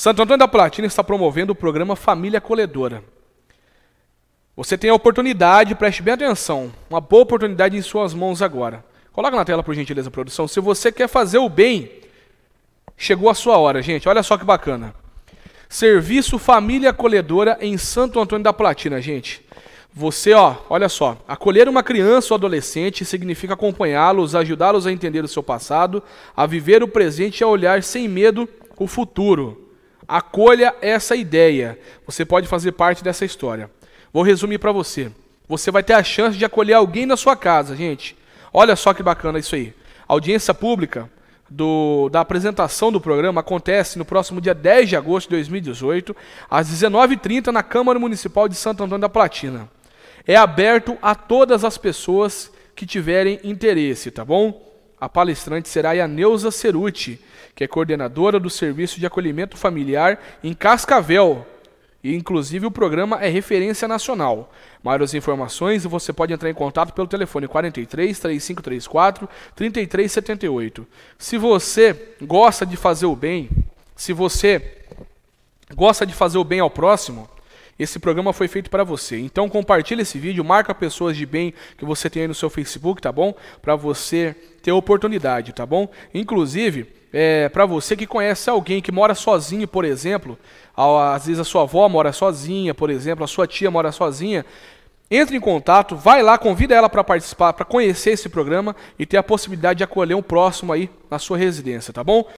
Santo Antônio da Platina está promovendo o programa Família Colhedora. Você tem a oportunidade, preste bem atenção, uma boa oportunidade em suas mãos agora. Coloca na tela, por gentileza, produção. Se você quer fazer o bem, chegou a sua hora, gente. Olha só que bacana. Serviço Família Acolhedora em Santo Antônio da Platina, gente. Você, ó, olha só, acolher uma criança ou adolescente significa acompanhá-los, ajudá-los a entender o seu passado, a viver o presente e a olhar sem medo o futuro. Acolha essa ideia. Você pode fazer parte dessa história. Vou resumir para você. Você vai ter a chance de acolher alguém na sua casa, gente. Olha só que bacana isso aí. A audiência pública do, da apresentação do programa acontece no próximo dia 10 de agosto de 2018, às 19h30, na Câmara Municipal de Santo Antônio da Platina. É aberto a todas as pessoas que tiverem interesse, tá bom? A palestrante será Yaneuza Ceruti, que é coordenadora do Serviço de Acolhimento Familiar em Cascavel. E, inclusive, o programa é referência nacional. Maiores informações você pode entrar em contato pelo telefone 43 3534 3378. Se você gosta de fazer o bem, se você gosta de fazer o bem ao próximo, esse programa foi feito para você. Então compartilha esse vídeo, marca pessoas de bem que você tem aí no seu Facebook, tá bom? Para você ter oportunidade, tá bom? Inclusive, é, para você que conhece alguém que mora sozinho, por exemplo, às vezes a sua avó mora sozinha, por exemplo, a sua tia mora sozinha, entre em contato, vai lá, convida ela para participar, para conhecer esse programa e ter a possibilidade de acolher um próximo aí na sua residência, tá bom?